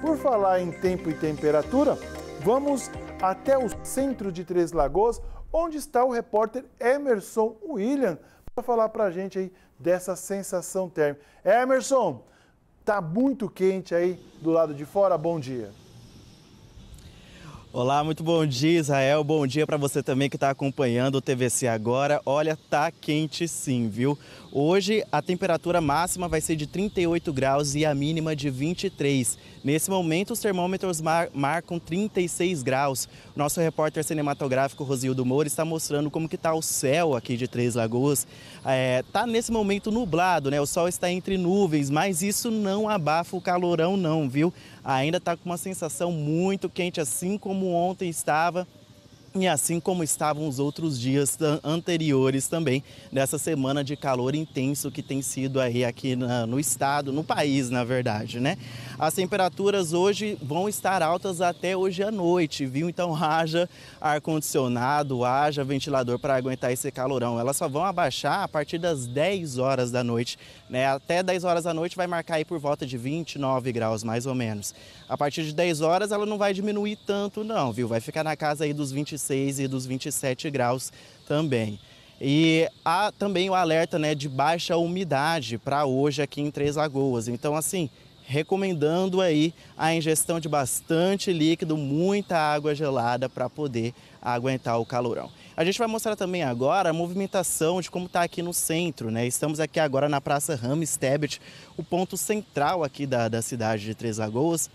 Por falar em tempo e temperatura, vamos até o centro de Três Lagoas, onde está o repórter Emerson William, para falar para a gente aí dessa sensação térmica. Emerson, tá muito quente aí do lado de fora, bom dia. Olá, muito bom dia, Israel. Bom dia para você também que está acompanhando o TVC agora. Olha, tá quente sim, viu? Hoje a temperatura máxima vai ser de 38 graus e a mínima de 23. Nesse momento, os termômetros mar marcam 36 graus. Nosso repórter cinematográfico Rosildo Moura está mostrando como que está o céu aqui de Três Lagoas. É, tá nesse momento nublado, né? O sol está entre nuvens, mas isso não abafa o calorão não, viu? Ainda tá com uma sensação muito quente, assim como como ontem estava e assim como estavam os outros dias anteriores também dessa semana de calor intenso que tem sido aí aqui no estado, no país, na verdade, né? As temperaturas hoje vão estar altas até hoje à noite, viu? Então haja ar condicionado, haja ventilador para aguentar esse calorão. Elas só vão abaixar a partir das 10 horas da noite, né? Até 10 horas da noite vai marcar aí por volta de 29 graus mais ou menos. A partir de 10 horas ela não vai diminuir tanto não, viu? Vai ficar na casa aí dos 25 26 e dos 27 graus também. E há também o alerta né, de baixa umidade para hoje aqui em Três Lagoas. Então, assim, recomendando aí a ingestão de bastante líquido, muita água gelada para poder aguentar o calorão. A gente vai mostrar também agora a movimentação de como está aqui no centro, né? Estamos aqui agora na Praça Ram Tebet, o ponto central aqui da, da cidade de Três Lagoas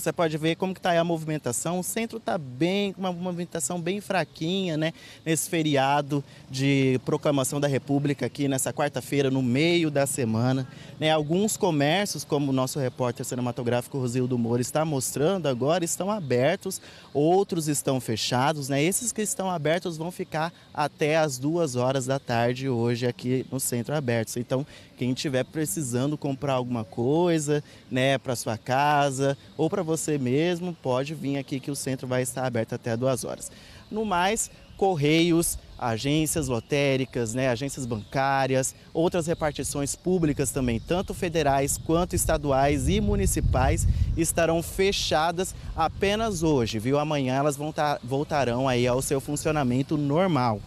você pode ver como que está a movimentação. O centro está bem, com uma movimentação bem fraquinha, né? Nesse feriado de proclamação da República aqui nessa quarta-feira, no meio da semana. Né? Alguns comércios, como o nosso repórter cinematográfico Rosildo Moura está mostrando agora, estão abertos, outros estão fechados, né? Esses que estão abertos vão ficar até as duas horas da tarde hoje aqui no centro aberto. Então, quem estiver precisando comprar alguma coisa, né, para sua casa ou para para você mesmo, pode vir aqui que o centro vai estar aberto até duas horas. No mais, correios, agências lotéricas, né, agências bancárias, outras repartições públicas também, tanto federais quanto estaduais e municipais, estarão fechadas apenas hoje, viu? Amanhã elas tá, voltarão aí ao seu funcionamento normal.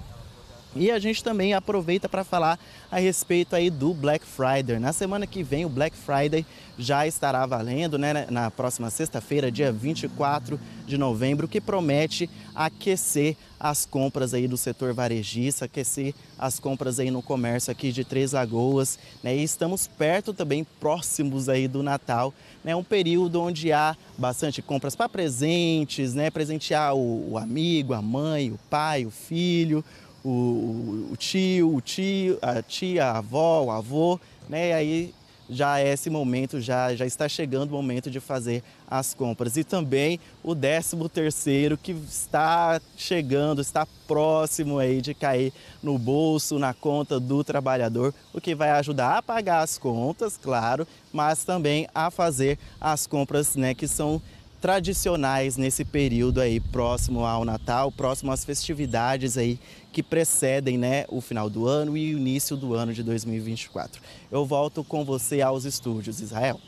E a gente também aproveita para falar a respeito aí do Black Friday. Na semana que vem o Black Friday já estará valendo, né, na próxima sexta-feira, dia 24 de novembro, que promete aquecer as compras aí do setor varejista, aquecer as compras aí no comércio aqui de Três Lagoas, né? E estamos perto também próximos aí do Natal, né? Um período onde há bastante compras para presentes, né? Presentear o, o amigo, a mãe, o pai, o filho, o, o tio, o tio, a tia, a avó, o avô, né? E aí já é esse momento, já, já está chegando o momento de fazer as compras. E também o 13 terceiro que está chegando, está próximo aí de cair no bolso, na conta do trabalhador, o que vai ajudar a pagar as contas, claro, mas também a fazer as compras né, que são tradicionais nesse período aí próximo ao Natal, próximo às festividades aí que precedem, né, o final do ano e o início do ano de 2024. Eu volto com você aos estúdios, Israel.